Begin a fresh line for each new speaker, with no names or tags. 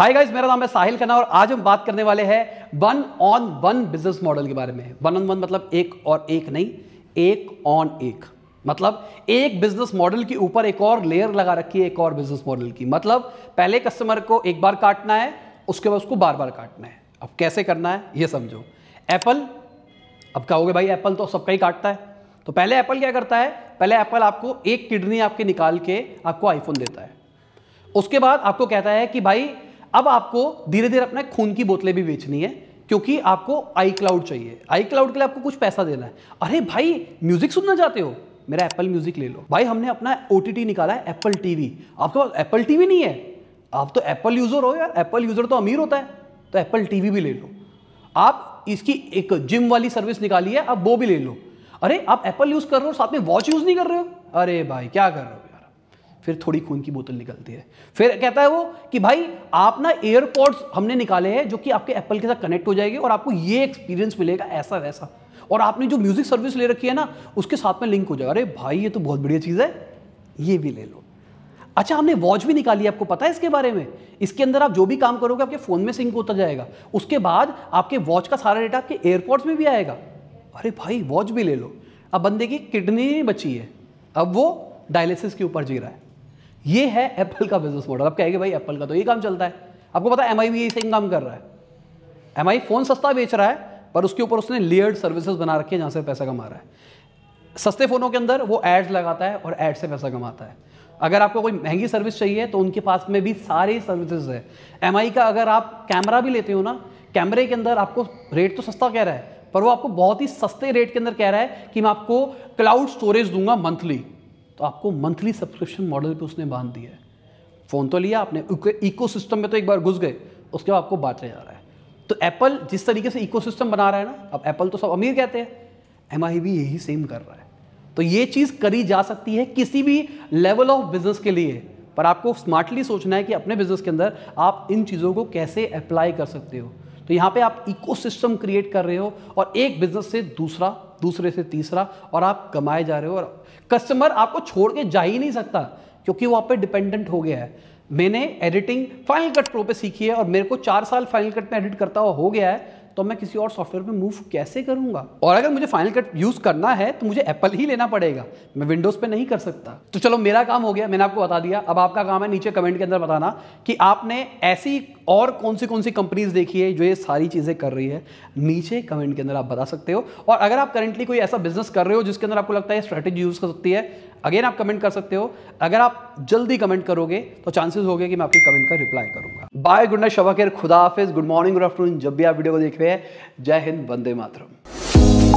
hi guys मेरा नाम है साहिल खन्ना और आज हम बात करने वाले हैं one on one business model के बारे में वन ऑन वन मतलब एक और एक नहीं एक ऑन एक मतलब एक बिजनेस मॉडल के ऊपर एक और लेयर लगा रखी है एक और बिजनेस मॉडल की मतलब पहले कस्टमर को एक बार काटना है उसके बाद उसको बार बार काटना है अब कैसे करना है ये समझो एप्पल अब कहोगे भाई एप्पल तो सबका ही काटता है तो पहले एप्पल क्या करता है पहले एप्पल आपको एक किडनी आपके निकाल के आपको आईफोन देता है उसके बाद आपको कहता है कि भाई अब आपको धीरे धीरे अपने खून की बोतलें भी बेचनी है क्योंकि आपको आई क्लाउड चाहिए आई क्लाउड के लिए आपको कुछ पैसा देना है अरे भाई म्यूजिक सुनना चाहते हो मेरा एप्पल म्यूजिक ले लो भाई हमने अपना ओ निकाला है एप्पल टीवी आपके पास एप्पल टीवी नहीं है आप तो एप्पल यूजर हो यार एप्पल यूजर तो अमीर होता है तो एप्पल टीवी भी ले लो आप इसकी एक जिम वाली सर्विस निकाली है आप वो भी ले लो अरे आप एप्पल यूज कर रहे हो साथ में वॉच यूज नहीं कर रहे हो अरे भाई क्या कर रहे हो फिर थोड़ी खून की बोतल निकलती है फिर कहता है वो कि भाई आप ना एयरपोर्ट्स हमने निकाले हैं जो कि आपके एप्पल के साथ कनेक्ट हो जाएगी और आपको ये एक्सपीरियंस मिलेगा ऐसा वैसा और आपने जो म्यूज़िक सर्विस ले रखी है ना उसके साथ में लिंक हो जाएगा अरे भाई ये तो बहुत बढ़िया चीज़ है ये भी ले लो अच्छा हमने वॉच भी निकाली आपको पता है इसके बारे में इसके अंदर आप जो भी काम करोगे आपके फ़ोन में सिंक होता जाएगा उसके बाद आपके वॉच का सारा डेटा आपके एयरपोर्ट्स में भी आएगा अरे भाई वॉच भी ले लो अब बंदे की किडनी बची है अब वो डायलिसिस के ऊपर जी रहा है ये है एप्पल का बिजनेस मॉडल आप कहेंगे भाई एप्पल का तो ये काम चलता है आपको पता है एम आई भी यही सेम काम कर रहा है एम आई फ़ोन सस्ता बेच रहा है पर उसके ऊपर उसने लेयर्ड सर्विसेज बना रखी है जहां से पैसा कमा रहा है सस्ते फ़ोनों के अंदर वो एड्स लगाता है और एड से पैसा कमाता है अगर आपको कोई महंगी सर्विस चाहिए तो उनके पास में भी सारे सर्विसेज है एम का अगर आप कैमरा भी लेते हो ना कैमरे के अंदर आपको रेट तो सस्ता कह रहा है पर वो आपको बहुत ही सस्ते रेट के अंदर कह रहा है कि मैं आपको क्लाउड स्टोरेज दूंगा मंथली तो आपको मंथली सब्सक्रिप्शन मॉडल पे उसने बांध दिया है फ़ोन तो लिया आपने इको सिस्टम में तो एक बार घुस गए उसके बाद आपको बांटे जा रहा है तो एप्पल जिस तरीके से इको सिस्टम बना रहा है ना अब एप्पल तो सब अमीर कहते हैं एम भी यही सेम कर रहा है तो ये चीज़ करी जा सकती है किसी भी लेवल ऑफ बिजनेस के लिए पर आपको स्मार्टली सोचना है कि अपने बिजनेस के अंदर आप इन चीज़ों को कैसे अप्लाई कर सकते हो तो यहाँ पे आप इकोसिस्टम क्रिएट कर रहे हो और एक बिजनेस से दूसरा दूसरे से तीसरा और आप कमाए जा रहे हो और कस्टमर आपको छोड़ के जा ही नहीं सकता क्योंकि वो आप पे डिपेंडेंट हो गया है मैंने एडिटिंग फाइनल कट प्रो पे सीखी है और मेरे को चार साल फाइनल कट में एडिट करता हुआ हो गया है तो मैं किसी और सॉफ्टवेयर पे मूव कैसे करूंगा और अगर मुझे फाइनल कट यूज़ करना है तो मुझे एप्पल ही लेना पड़ेगा मैं विंडोज़ पे नहीं कर सकता तो चलो मेरा काम हो गया मैंने आपको बता दिया अब आपका काम है नीचे कमेंट के अंदर बताना कि आपने ऐसी और कौन सी कौन सी कंपनीज देखी है जो ये सारी चीज़ें कर रही है नीचे कमेंट के अंदर आप बता सकते हो और अगर आप करेंटली कोई ऐसा बिजनेस कर रहे हो जिसके अंदर आपको लगता है स्ट्रैटेजी यूज़ कर सकती है अगेन आप कमेंट कर सकते हो अगर आप जल्दी कमेंट करोगे तो चांसेस हो गए कि मैं आपकी कमेंट का रिप्लाई करूंगा बाय गुड नाइट शबा खुदा हाफिज़ गुड मॉर्निंग गुड आफ्टरनून जब भी आप वीडियो को देख रहे हैं जय हिंद वंदे मातरम